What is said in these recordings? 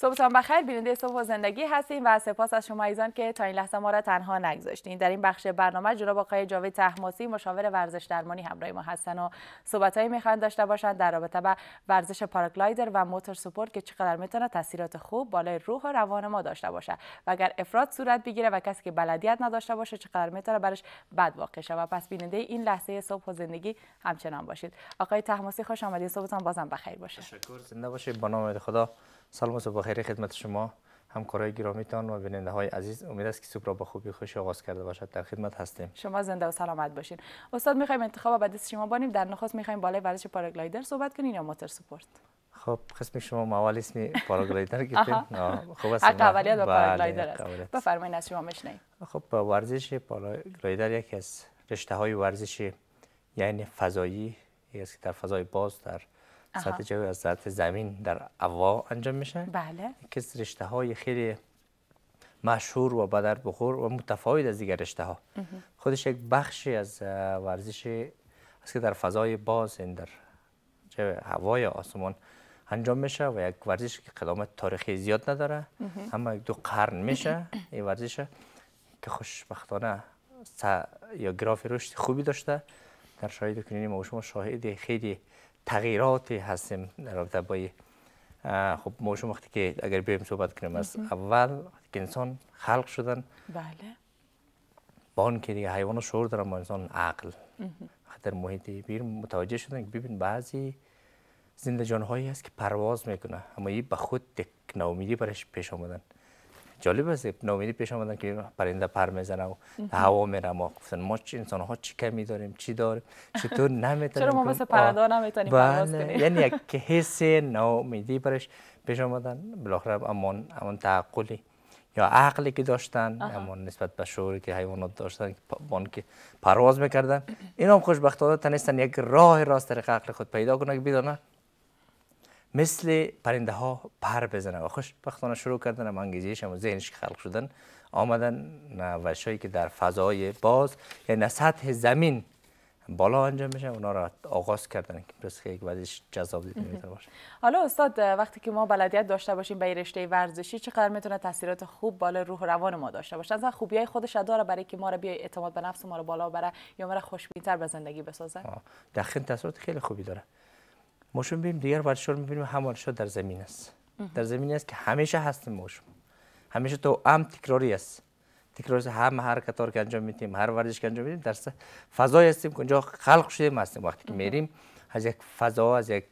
شما بخیر بیننده صبح و زندگی هستیم و سپاس از شما ایزان که تا این لحظه ما را تنها نگذاشتین در این بخش برنامه جناب آقای جاوید تحماسی مشاور ورزش درمانی همراه ما هستن و صحبتهایی میخواین داشته باشند در رابطه با ورزش پاراگلایدر و موتور سپورت که چقدر میتونه تاثیرات خوب بالای روح و روان ما داشته باشه و اگر افراد صورت بگیره و کسی که بلدیت نداشته باشه چقدر میتونه برش بد واقع شه و پس بیننده این لحظه صبح و زندگی همچنان باشید آقای تحماسی خوش آمدید صبحتان بازم بخیر باشه تشکر زنده باشید با نام خدا سلام و بخیر خدمت شما همکارای گرامیتان و بیننده های عزیز امید است که صبح را با خوبی خوش آغاز کرده باشد در خدمت هستیم شما زنده و سلامت باشین استاد میخوایم انتخاب بعد شما بانیم در نخواست میخوایم بالای ورزش پاراگلایدر صحبت کنیم یا موتور سپورت خب قسم شما موال اسم پاراگلایدر گفتین خب اولیت بله، پاراگلایدر است بفرمایید از شما خب ورزش پاراگلایدر یکی از رشته های ورزشی یعنی فضایی است که در فضای باز در سطح جوی از سطح زمین در هوا انجام میشه بله که رشته های خیلی مشهور و بدر بخور و متفاوت از دیگر رشته ها خودش یک بخشی از ورزش است که در فضای باز این یعنی در جو هوای آسمان انجام میشه و یک ورزش که قدامت تاریخی زیاد نداره اما یک دو قرن میشه این ورزش که خوشبختانه یا گراف رشد خوبی داشته در شاید کنینی ما شما شاهد خیلی تغییراتی هستیم در رابطه با خب ما وقتی که اگر بریم صحبت کنیم از اول که انسان خلق شدن بله با اون که دیگه حیوان شعور دارن با انسان عقل در محیط بیر متوجه شدن که ببین بعضی زنده هایی هست که پرواز میکنه اما این به خود یک برش پیش آمدن جالب است ناامیدی پیش آمدن که پرنده پر میزنه و هوا میره ما گفتن ما چی انسان ها چی کمی داریم چی داریم چطور نمیتونیم چرا ما مثل پرنده نمیتونیم پرواز بله. کنیم یعنی یک حس میدی برش پیش آمدن بالاخره امان امان تعقلی یا عقلی که داشتن اما نسبت به شعوری که حیوانات داشتن بان که پرواز میکردن این هم خوشبختانه تنستن یک راه راست طریق عقل خود پیدا کنه که بیدانه مثل پرنده ها پر بزنه و بختانه شروع کردن و هم و ذهنش خلق شدن آمدن هایی که در فضای باز یعنی سطح زمین بالا انجام میشه اونا را آغاز کردن که پس یک وزیش جذاب دیده باشه حالا استاد وقتی که ما بلدیت داشته باشیم به رشته ورزشی چقدر میتونه تاثیرات خوب بالا روح روان ما داشته باشه از خوبی های خودش داره برای که ما را بیای اعتماد به نفس ما رو بالا بره یا ما را خوشبینتر به زندگی بسازه داخل تاثیرات خیلی خوبی داره موشن بیم دیگر ورشور میبینیم ورشور در زمین است در زمین است که همیشه هستیم موشن همیشه تو ام تکراری است است هم هر کتار که انجام میدیم هر ورزش که انجام میدیم در فضا هستیم که خلق شده هستیم وقتی که میریم از یک فضا از یک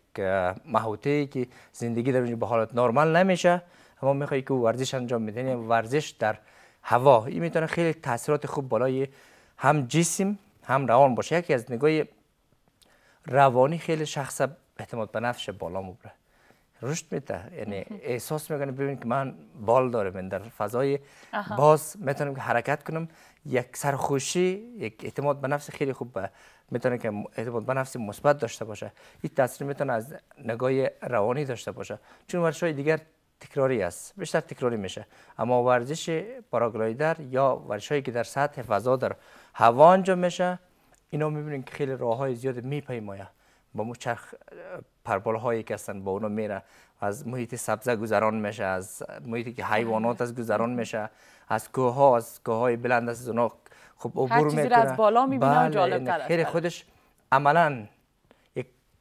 محوطه ای که زندگی در اونجا به حالت نرمال نمیشه اما میخوایی که ورزش انجام میدین یعنی ورزش در هوا این میتونه خیلی تاثیرات خوب بالای هم جسم هم روان باشه یکی از نگاه روانی خیلی شخص اعتماد به نفس بالا مبره رشد میده یعنی احساس میکنه ببینید که من بال داره من یعنی در فضای باز میتونم حرکت کنم یک سرخوشی یک اعتماد به نفس خیلی خوب میتونه که اعتماد به نفس مثبت داشته باشه این تاثیر میتونه از نگاه روانی داشته باشه چون ورزش های دیگر تکراری است بیشتر تکراری میشه اما ورزش پاراگلایدر یا ورزش که در سطح فضا در هوا انجام میشه اینا میبینید که خیلی راه های زیاد میپیمایه با مو چرخ هایی که هستن با اونا میره از محیط سبزه گذران میشه از محیطی که حیوانات از گذران میشه از کوه ها از کوه های بلند از اونا خب عبور میکنه از بالا میبینه بله جالب خیلی بله. خودش عملا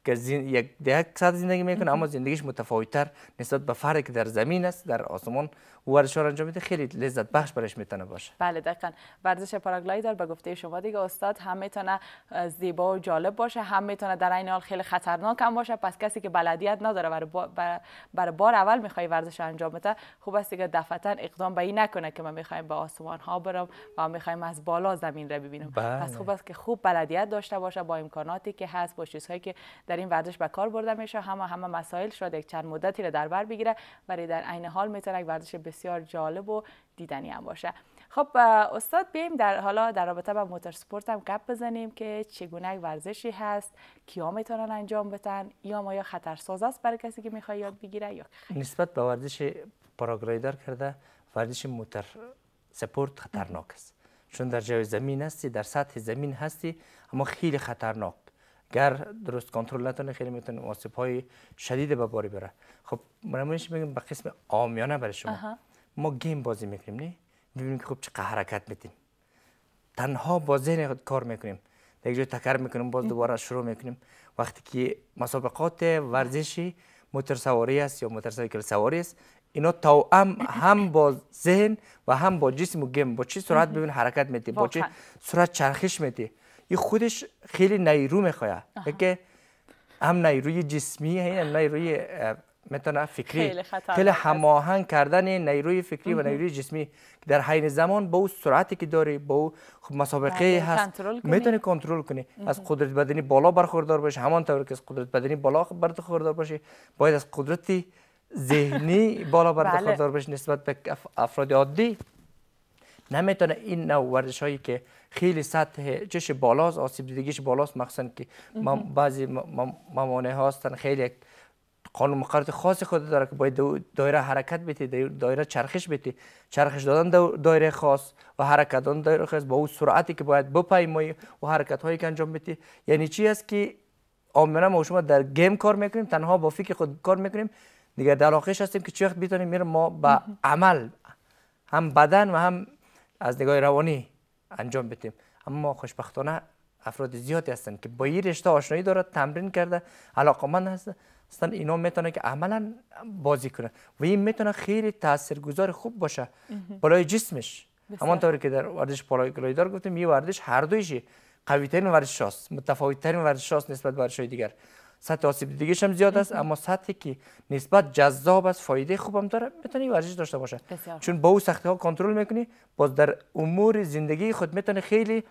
که یک ده یک زندگی میکنه اما زندگیش متفاوتتر نسبت به فرقی که در زمین است در آسمان او ورزش انجام میده خیلی لذت بخش برش میتونه باشه بله دقیقا ورزش پاراگلایدر به گفته شما دیگه استاد هم میتونه زیبا و جالب باشه هم میتونه در عین حال خیلی خطرناک هم باشه پس کسی که بلدیت نداره برای بر بار اول میخوای ورزش انجام بده خوب است که دفعتا اقدام به این نکنه که من میخوایم به آسمان ها برم و میخوایم از بالا زمین را ببینم بله. پس خوب است که خوب بلدیت داشته باشه با امکاناتی که هست با چیزهایی که در این ورزش به کار برده میشه همه همه مسائل شده یک چند مدتی را در بر بگیره ولی در عین حال میتونه یک ورزش بسیار جالب و دیدنی هم باشه خب استاد بیم در حالا در رابطه با سپورت هم گپ بزنیم که چگونه ورزشی هست کیا میتونن انجام بدن یا ما یا خطر ساز است برای کسی که میخواد یاد بگیره یا نسبت به ورزش پاراگلایدر کرده ورزش موتور سپورت خطرناک است چون در جای زمین هستی در سطح زمین هستی اما خیلی خطرناک گر درست کنترل نتونه خیلی میتونه آسیب های شدید به باری بره خب منمونش میگم به قسم عامیانه برای شما ما گیم بازی میکنیم نه میبینیم که خب چه حرکت میتیم تنها با ذهن کار میکنیم در جای تکرار میکنیم باز دوباره شروع میکنیم وقتی که مسابقات ورزشی موتور سواری است یا سایکل سواری است اینا توام هم با ذهن و هم با جسم و گیم با چی سرعت ببین حرکت میتی با چی سرعت چرخش میتی ی خودش خیلی نیرو میخواه که هم نیروی جسمی هم نیروی مثلا فکری خیلی, خیلی هماهنگ کردن نیروی فکری و نیروی جسمی در حین زمان با اون سرعتی که داری با او خب مسابقه آره، هست میتونه کنترل کنی از قدرت بدنی بالا برخوردار باشی همان طور که از قدرت بدنی بالا برخوردار باشه باید از قدرت ذهنی بالا بله. برخوردار باشه نسبت به افراد عادی نمیتونه این نوع ورزش هایی که خیلی سطح چش بالاست آسیب دیدگیش بالاست مخصوصا که بعضی ممانع هستن خیلی قانون مقررات خاص خود داره که باید دایره حرکت بیتی دایره چرخش بیتی چرخش دادن دایره خاص و حرکت دادن دایره خاص با اون سرعتی که باید بپیمایی و حرکت هایی که انجام بیتی یعنی چی است که عاملا ما شما در گیم کار میکنیم تنها با فکر خود کار میکنیم دیگه در آخرش هستیم که چه وقت میرم ما با عمل هم بدن و هم از نگاه روانی انجام بدیم اما خوشبختانه افراد زیادی هستند که با این رشته آشنایی دارد تمرین کرده علاقمند هست هستن اینو میتونه که عملا بازی کنه و این میتونه خیلی تاثیرگذار خوب باشه بالای جسمش همانطور که در ورزش گلایدار گفتیم این ورزش هر دویشی قوی ترین ورزش هست متفاوت ترین ورزش هست نسبت به ورزش دیگر سطح آسیب دیدگیش هم زیاد است اما سطحی که نسبت جذاب است فایده خوب هم داره میتونی ورزش داشته باشه چون با او سختی ها کنترل میکنی باز در امور زندگی خود میتونی خیلی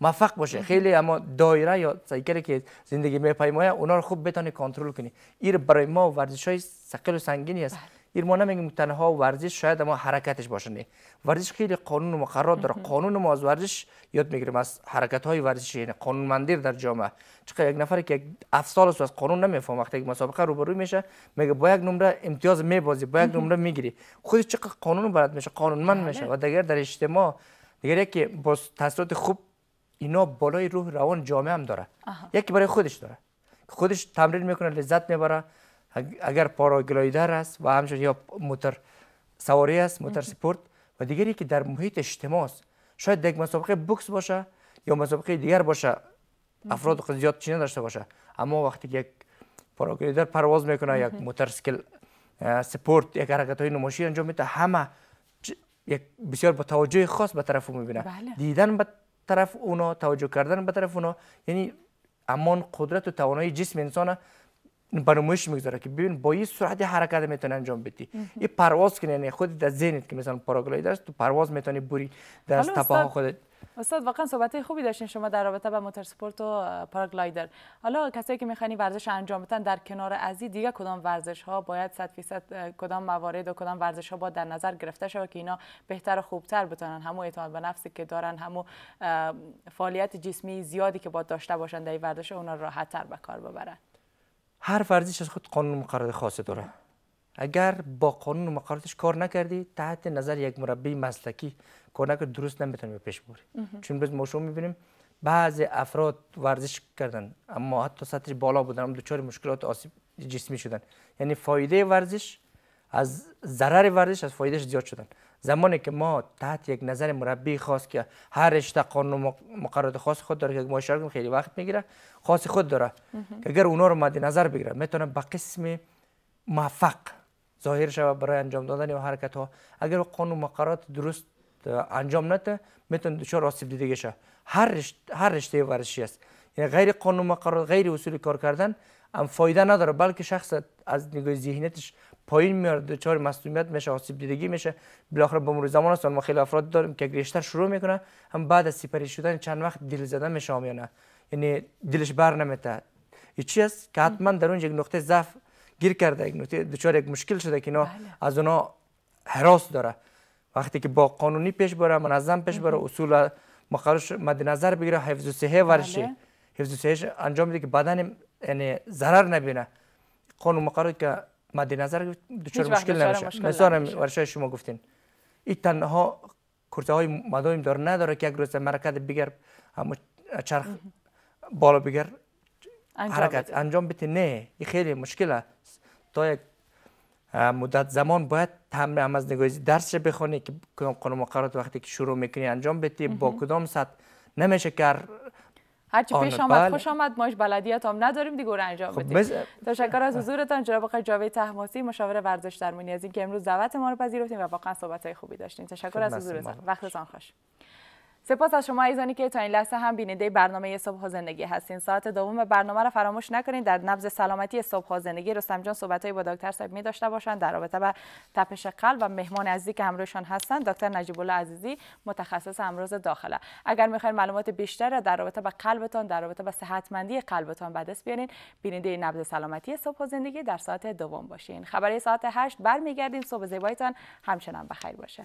موفق باشه خیلی اما دایره یا سایکلی که زندگی میپیمایه اونا رو خوب بتونی کنترل کنی این برای ما ورزش های سقیل و سنگینی است بله. ما نمیگیم تنها ورزش شاید ما حرکتش باشه ورزش خیلی قانون و مقررات داره قانون ما از ورزش یاد میگیریم از حرکت های ورزشی یعنی قانونمندی در جامعه چقدر یک نفر که یک افسال است از قانون نمیفهم وقتی یک مسابقه روبرو میشه میگه با یک نمره امتیاز میبازی با یک نمره میگیری خودش چقدر قانون برات میشه من میشه بله. و دیگر در اجتماع دیگر که با تاثیرات خوب اینا بالای روح روان جامعه هم داره یکی برای خودش داره خودش تمرین میکنه لذت میبره اگر پاراگلایدر است و همچنین یا موتر سواری است موتر سپورت و دیگری که در محیط اجتماع است شاید یک مسابقه بوکس باشه یا مسابقه دیگر باشه افراد خود زیاد چی نداشته باشه اما وقتی که یک پاراگلایدر پرواز میکنه یک سکل سپورت یک حرکت های نمایشی انجام میده همه یک بسیار با توجه خاص به طرف میبینه بله. دیدن به طرف اونا توجه کردن به طرف اونا یعنی امان قدرت و توانایی جسم انسان برنامهش میگذاره که ببین با این سرعت حرکت میتونی انجام بدی این پرواز که یعنی خود در ذهنت که مثلا پاراگلایدر است تو پرواز میتونی بری در تپه تپه خودت استاد واقعا صحبت خوبی داشتین شما در رابطه با اسپورت و پاراگلایدر حالا کسایی که میخوانی ورزش انجام بدن در کنار ازی دیگه کدام ورزش ها باید 100 درصد کدام موارد و کدام ورزش ها با در نظر گرفته شود که اینا بهتر و خوبتر بتونن همو اعتماد به نفسی که دارن همو فعالیت جسمی زیادی که با داشته باشن در ورزش اونا راحت تر به کار ببرن هر ورزش از خود قانون مقررات خاص داره اگر با قانون مقرراتش کار نکردی تحت نظر یک مربی مسلکی کار نکرد درست نمیتونه پیش ببری چون بز ما شما میبینیم بعض افراد ورزش کردن اما حتی سطح بالا بودن اما دچار مشکلات آسیب جسمی شدن یعنی فایده ورزش از ضرر ورزش از فایدهش زیاد شدن زمانی که ما تحت یک نظر مربی خاص که هر رشته قانون مقررات خاص خود داره که ما خیلی وقت میگیره خاص خود داره که اگر اونا رو مد نظر بگیره میتونه به قسم موفق ظاهر شود برای انجام دادن و حرکت ها اگر قانون مقررات درست انجام نده میتونه دچار آسیب دیده شه هر هر رشته است یعنی غیر قانون مقررات غیر اصول کار کردن هم فایده نداره بلکه شخص از نگاه ذهنیتش پایین میاد دچار مصونیت میشه آسیب دیدگی میشه بالاخره به مرور زمان است ما خیلی افراد داریم که گریشتر شروع میکنن هم بعد از سیپری شدن چند وقت دل زدن میشه آمیانه یعنی دلش بر نمیته یه چی است که حتما در اونجا یک نقطه ضعف گیر کرده یک نقطه دچار یک مشکل شده که نه بله. از اونا حراس داره وقتی که با قانونی پیش بره منظم پیش بره اصول مقررش مد نظر بگیره حفظ و صحه ورشی بله. حفظ صحه انجام بده که بدن یعنی ضرر نبینه قانون مقرر که مد نظر دچار مشکل نمیشه مثال ورشای شما گفتین این تنها کرته های مدایم داره نداره که یک روز مرکت بگر چرخ بالا بگر حرکت انجام بده نه این خیلی مشکل است تا یک مدت زمان باید تمرین هم از نگاهی درس بخونی که قانون مقررات وقتی که شروع میکنی انجام بده با کدام سطح نمیشه که هرچی پیش آمد بله. خوش آمد ماش بلدیت هم نداریم دیگه رو انجام خب بدیم تشکر از حضورتان جناب آقای جاوید تحماسی مشاور ورزش درمونی از اینکه امروز دعوت ما رو پذیرفتیم و واقعا صحبت های خوبی داشتیم تشکر از حضورتان وقتتان خوش سپاس از شما ایزانی که تا این لحظه هم بیننده برنامه صبح زندگی هستین ساعت دوم برنامه را فراموش نکنید در نبض سلامتی صبح زندگی رستم جان با دکتر صاحب می داشته باشند در رابطه با تپش قلب و مهمان عزیزی که همراهشان هستند دکتر نجیب الله عزیزی متخصص امراض داخله اگر میخواین معلومات بیشتر را در رابطه با قلبتان در رابطه با صحتمندی قلبتان به دست بیارین بیننده نبض سلامتی صبح زندگی در ساعت دوم باشین خبری ساعت 8 برمیگردیم صبح زیبایتان همچنان بخیر باشه